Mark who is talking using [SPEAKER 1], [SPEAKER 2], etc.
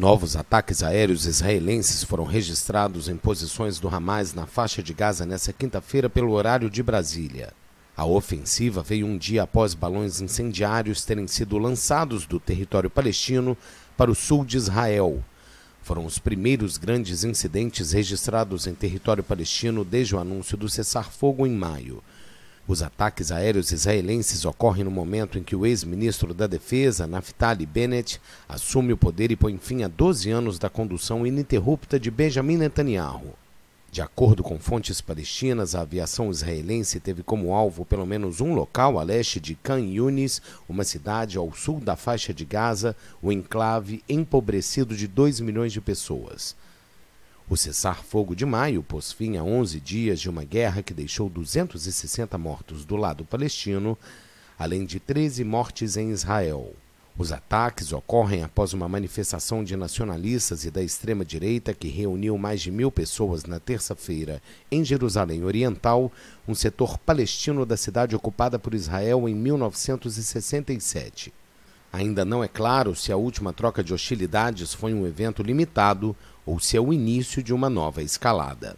[SPEAKER 1] Novos ataques aéreos israelenses foram registrados em posições do Hamas na faixa de Gaza nesta quinta-feira pelo horário de Brasília. A ofensiva veio um dia após balões incendiários terem sido lançados do território palestino para o sul de Israel. Foram os primeiros grandes incidentes registrados em território palestino desde o anúncio do cessar-fogo em maio. Os ataques aéreos israelenses ocorrem no momento em que o ex-ministro da Defesa, Naftali Bennett, assume o poder e põe fim a 12 anos da condução ininterrupta de Benjamin Netanyahu. De acordo com fontes palestinas, a aviação israelense teve como alvo pelo menos um local a leste de Khan Yunis, uma cidade ao sul da faixa de Gaza, o um enclave empobrecido de 2 milhões de pessoas. O cessar-fogo de maio pôs fim a 11 dias de uma guerra que deixou 260 mortos do lado palestino, além de 13 mortes em Israel. Os ataques ocorrem após uma manifestação de nacionalistas e da extrema-direita que reuniu mais de mil pessoas na terça-feira em Jerusalém Oriental, um setor palestino da cidade ocupada por Israel em 1967. Ainda não é claro se a última troca de hostilidades foi um evento limitado ou se é o início de uma nova escalada.